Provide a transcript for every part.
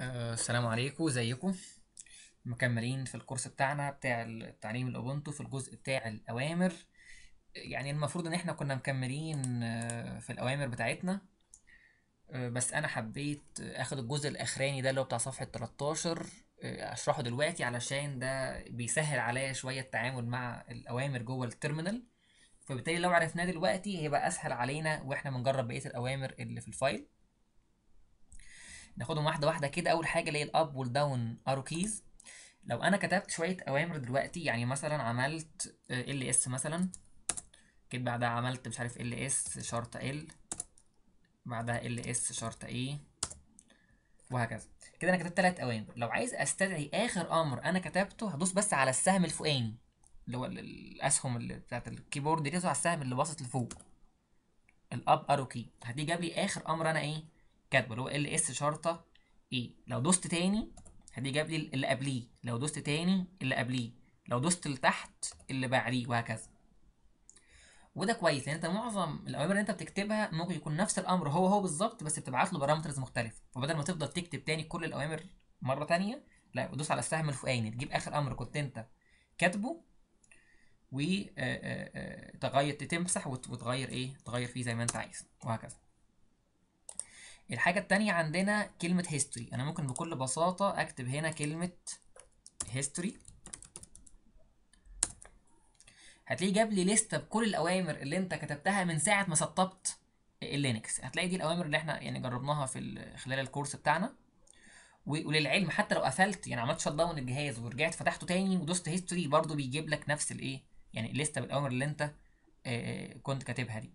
آه، السلام عليكم ازيكم مكملين في الكورس بتاعنا بتاع التعليم الاوبونتو في الجزء بتاع الاوامر يعني المفروض ان احنا كنا مكملين آه، في الاوامر بتاعتنا آه، بس انا حبيت اخد الجزء الاخراني ده اللي هو بتاع صفحة 13 اشرحه دلوقتي علشان ده بيسهل عليا شوية التعامل مع الاوامر جوه الترمينال فبالتالي لو عرفناه دلوقتي هيبقى اسهل علينا واحنا بنجرب بقية الاوامر اللي في الفايل ناخدهم واحده واحده كده اول حاجه اللي هي الاب والداون ارو كيز لو انا كتبت شويه اوامر دلوقتي يعني مثلا عملت آه، ال اس مثلا كده بعدها عملت مش عارف ال اس شرط ال بعدها ال اس شرط اي وهكذا كده انا كتبت تلات اوامر لو عايز استدعي اخر امر انا كتبته هدوس بس على السهم الفوقاني اللي هو الاسهم اللي بتاعت الكيبورد دي على السهم اللي باصص لفوق الاب ارو كي هتيجي جاب لي اخر امر انا ايه كاتبه اللي هو ال اس شرطه اي e. لو دوست تاني هدي جاب لي اللي قبليه لو دوست تاني اللي قبليه لو دوست لتحت اللي بعديه وهكذا وده كويس لان انت معظم الاوامر اللي انت بتكتبها ممكن يكون نفس الامر هو هو بالظبط بس بتبعت له بارامترز مختلفه فبدل ما تفضل تكتب تاني كل الاوامر مره تانية لا دوس على السهم الفوقاني تجيب اخر امر كنت انت كاتبه و تغير تمسح وتغير ايه تغير فيه زي ما انت عايز وهكذا الحاجة التانية عندنا كلمة history أنا ممكن بكل بساطة أكتب هنا كلمة history هتلاقيه جاب لي لستة بكل الأوامر اللي أنت كتبتها من ساعة ما سطبت اللينكس هتلاقي دي الأوامر اللي احنا يعني جربناها في خلال الكورس بتاعنا وللعلم حتى لو قفلت يعني عملت شوت داون الجهاز ورجعت فتحته تاني ودوست هيستوري برضه بيجيب لك نفس الايه يعني الليسته بالاوامر اللي انت آه، آه، كنت كاتبها دي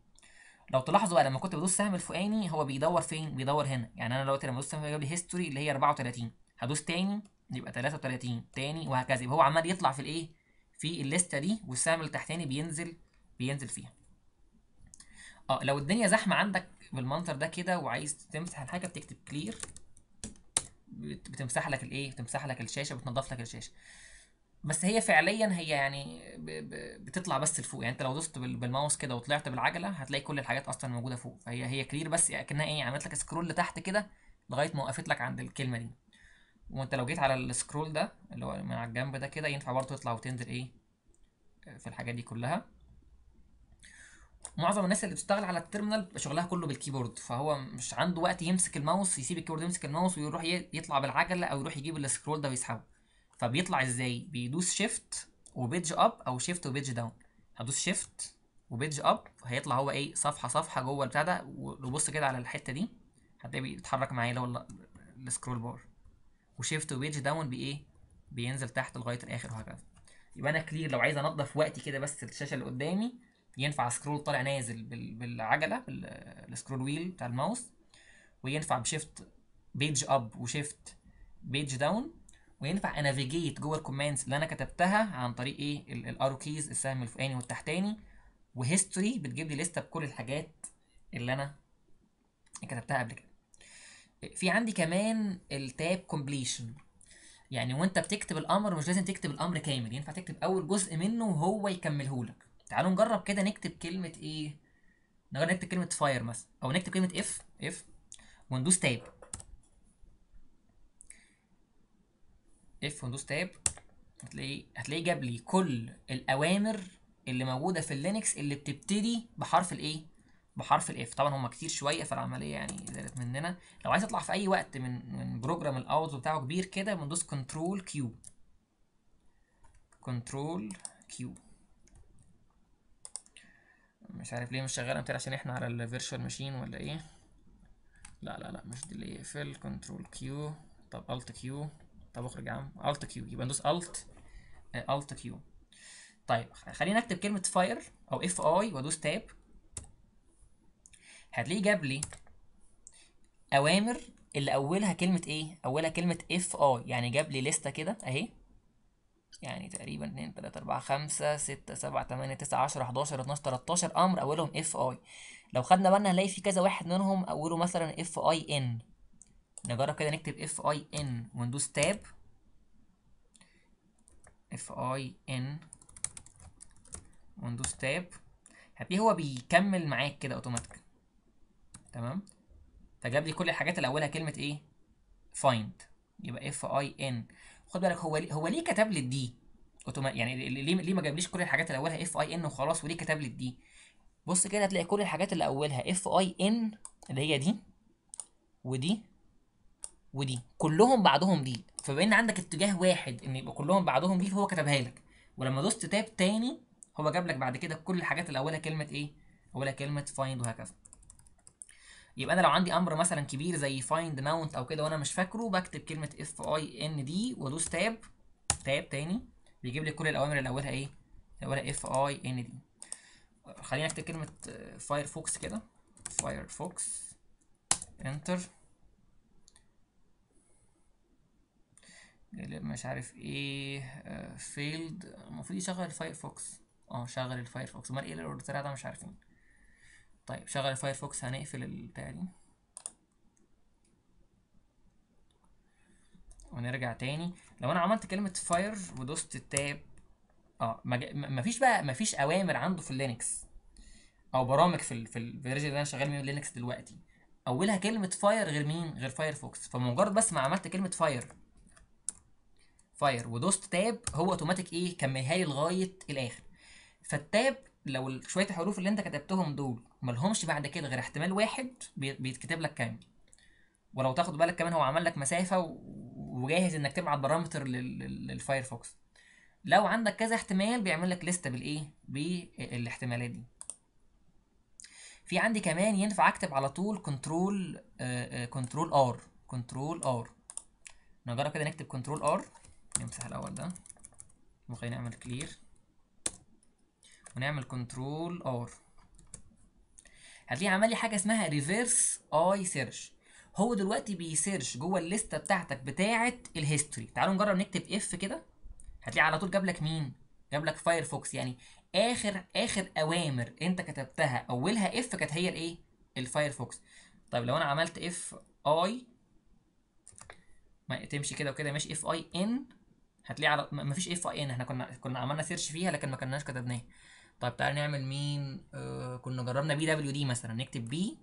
لو تلاحظوا بقى لما كنت بدوس سهم الفوقاني هو بيدور فين بيدور هنا يعني انا دلوقتي لما بدوس سهم جاب لي هيستوري اللي هي 34 هدوس تاني يبقى 33 تاني وهكذا يبقى هو عمال يطلع في الايه في الليسته دي والسهم اللي تحتاني بينزل بينزل فيها اه لو الدنيا زحمه عندك بالمنظر ده كده وعايز تمسح الحاجه بتكتب كلير بتمسح لك الايه بتمسح لك الشاشه بتنضف لك الشاشه بس هي فعليا هي يعني بتطلع بس لفوق يعني انت لو دوست بالماوس كده وطلعت بالعجله هتلاقي كل الحاجات اصلا موجوده فوق فهي هي كلير بس يعني اكنها ايه عملت لك سكرول لتحت كده لغايه ما وقفت لك عند الكلمه دي وانت لو جيت على السكرول ده اللي هو من على الجنب ده كده ينفع برضه تطلع وتنزل ايه في الحاجات دي كلها معظم الناس اللي بتشتغل على التيرمينال بيبقى شغلها كله بالكيبورد فهو مش عنده وقت يمسك الماوس يسيب الكيبورد يمسك الماوس ويروح يطلع بالعجله او يروح يجيب السكرول ده ويسحبه فبيطلع ازاي بيدوس شيفت وبيدج اب او شيفت وبيدج داون هدوس شيفت وبيدج اب هيطلع هو ايه صفحه صفحه جوه البتاع ده وبص كده على الحته دي هتلاقيه بيتحرك معايا اللي هو السكرول بار وشيفت وبيدج داون بايه بينزل تحت لغايه الاخر وهكذا يبقى انا كلير لو عايز انضف وقتي كده بس الشاشه اللي قدامي ينفع سكرول طالع نازل بالعجله بالسكرول ويل بتاع الماوس وينفع بشيفت بيج اب وشيفت بيج داون وينفع انافيجيت جوه الكومنتس اللي انا كتبتها عن طريق ايه الارو كيز السهم الفوقاني والتحتاني وهيستوري بتجيب لي لسته بكل الحاجات اللي انا كتبتها قبل كده في عندي كمان التاب كومبليشن يعني وانت بتكتب الامر مش لازم تكتب الامر كامل ينفع تكتب اول جزء منه وهو يكملهولك تعالوا نجرب كده نكتب كلمه ايه نجرب نكتب كلمه فاير مثلا او نكتب كلمه اف اف وندوس تاب اف وندوز تاب هتلاقيه هتلاقيه جاب لي كل الاوامر اللي موجوده في اللينكس اللي بتبتدي بحرف الايه بحرف الاف طبعا هم كتير شويه فالعمليه يعني زادت مننا لو عايز اطلع في اي وقت من من بروجرام الاوت بتاعه كبير كده بندوس كنترول كيو كنترول كيو مش عارف ليه مش شغاله عشان احنا على الفيرشوال ماشين ولا ايه لا لا لا مش دي اللي اقفل كنترول كيو طب الت كيو طب اخرج يا عم الت كيو يبقى ندوس الت الت كيو طيب خلينا اكتب كلمه فاير او اف اي وادوس تاب هتلاقيه جاب لي اوامر اللي اولها كلمه ايه اولها كلمه اف اي يعني جاب لي لسته كده اهي يعني تقريبا 2 3 4 5 6 7 8 9 10 11 12 13 امر اولهم اف اي لو خدنا بالنا هنلاقي في كذا واحد منهم اوله مثلا اف اي ان نجرب كده نكتب اف اي ان وندوس تاب اف اي ان وندوس تاب هتلاقيه هو بيكمل معاك كده اوتوماتيك تمام فجاب لي كل الحاجات اللي اولها كلمه ايه فايند يبقى اف اي ان خد بالك هو ليه هو ليه كتب لي الدي اوتوماتيك يعني ليه ليه ما جابليش كل الحاجات اللي اولها اف اي ان وخلاص وليه كتب لي الدي بص كده هتلاقي كل الحاجات اللي اولها اف اي ان اللي هي دي ودي ودي كلهم بعضهم دي فبين عندك اتجاه واحد ان يبقى كلهم بعضهم دي فهو كتبها لك ولما دوست تاب تاني هو جاب لك بعد كده كل الحاجات اللي اولها كلمه ايه اولها كلمه فايند وهكذا يبقى انا لو عندي امر مثلا كبير زي فايند ماونت او كده وانا مش فاكره بكتب كلمه اف اي ان دي وادوس تاب تاب تاني بيجيب لي كل الاوامر اللي اولها ايه اللي اولها اف اي ان دي خلينا اكتب كلمه فايرفوكس كده فايرفوكس انتر مش عارف ايه آه، فيلد المفروض يشغل الفايرفوكس اه شغل الفايرفوكس امال ايه الايرور طلع ده مش عارفين طيب شغل الفايرفوكس هنقفل البتاع دي ونرجع تاني لو انا عملت كلمه فاير ودوست تاب اه مفيش بقى مفيش اوامر عنده في اللينكس او برامج في في الفيرجن اللي انا شغال منه لينكس دلوقتي اولها كلمه فاير غير مين غير فايرفوكس فمجرد بس ما عملت كلمه فاير فاير ودوست تاب هو اوتوماتيك ايه كملها لي لغايه الاخر فالتاب لو شويه الحروف اللي انت كتبتهم دول لهمش بعد كده غير احتمال واحد بيتكتب لك كامل ولو تاخد بالك كمان هو عمل لك مسافه وجاهز انك تبعت بارامتر للفايرفوكس لو عندك كذا احتمال بيعمل لك لسته بالايه بالاحتمالات دي في عندي كمان ينفع اكتب على طول كنترول كنترول ار كنترول ار نجرب كده نكتب كنترول ار نمسح الاول ده وخلينا نعمل كلير ونعمل كنترول ار هتلاقيه عمل لي حاجه اسمها ريفيرس اي سيرش هو دلوقتي بيسيرش جوه الليسته بتاعتك بتاعه الهيستوري تعالوا نجرب نكتب اف كده هتلاقي على طول جاب لك مين جاب لك فايرفوكس يعني اخر اخر اوامر انت كتبتها اولها اف كانت هي الايه الفايرفوكس طيب لو انا عملت اف اي ما تمشي كده وكده ماشي اف اي ان هتلاقي على مفيش اف اي ان احنا كنا كنا عملنا سيرش فيها لكن ما كناش كتبناه طيب تعالى نعمل مين آه كنا جربنا بي دبليو دي مثلا نكتب بي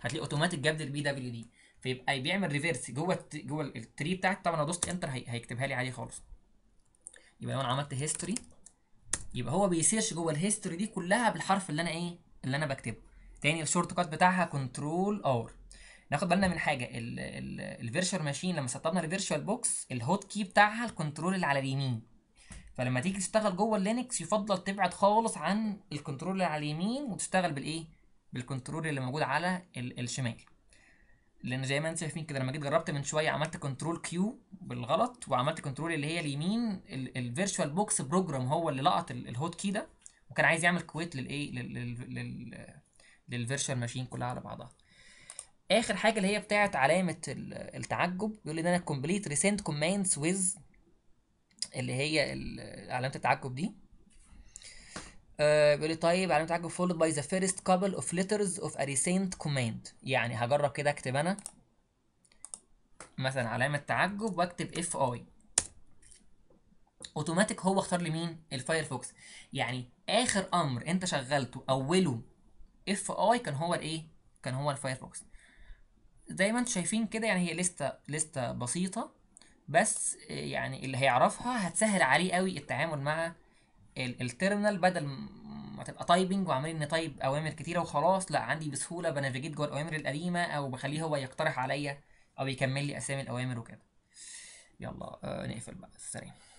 هتلاقي اوتوماتيك جاب لي البي دبليو دي فيبقى بيعمل ريفيرس جوه جوه التري بتاعتي طبعا لو دوست انتر هيكتبها لي عادي خالص يبقى لو انا عملت هيستوري يبقى هو بيسيرش جوه الهيستوري دي كلها بالحرف اللي انا ايه اللي انا بكتبه تاني الشورت كات بتاعها كنترول ار ناخد بالنا من حاجه الفيرشوال ماشين لما سطبنا الفيرشوال بوكس الهوت كي بتاعها الكنترول اللي على اليمين فلما تيجي تشتغل جوه اللينكس يفضل تبعد خالص عن الكنترول اللي على اليمين وتشتغل بالايه بالكنترول اللي موجود على الشمال لان زي ما انتم شايفين كده لما جيت جربت من شويه عملت كنترول كيو بالغلط وعملت كنترول اللي هي اليمين الفيرشوال بوكس بروجرام هو اللي لقط الهوت كي ده وكان عايز يعمل كويت للايه للفيرشوال ماشين كلها على بعضها اخر حاجه اللي هي بتاعت علامه التعجب بيقول ان انا كومبليت ريسنت كوماندز ويز اللي هي علامه التعجب دي أه بيقول لي طيب علامه التعجب فولد باي ذا فيرست كابل اوف ليترز اوف ا ريسنت كوماند يعني هجرب كده اكتب انا مثلا علامه تعجب واكتب اف اي اوتوماتيك هو اختار لي مين الفايرفوكس يعني اخر امر انت شغلته اوله اف اي كان هو الايه كان هو الفايرفوكس زي ما انتم شايفين كده يعني هي لستة لستة بسيطة بس يعني اللي هيعرفها هتسهل عليه قوي التعامل مع التيرمينال بدل ما تبقى تايبنج وعمالين نتايب اوامر كتيره وخلاص لا عندي بسهوله بنافيجيت جوه الاوامر القديمه او بخليه هو يقترح عليا او يكمل لي اسامي الاوامر وكده يلا آه، نقفل بقى سلام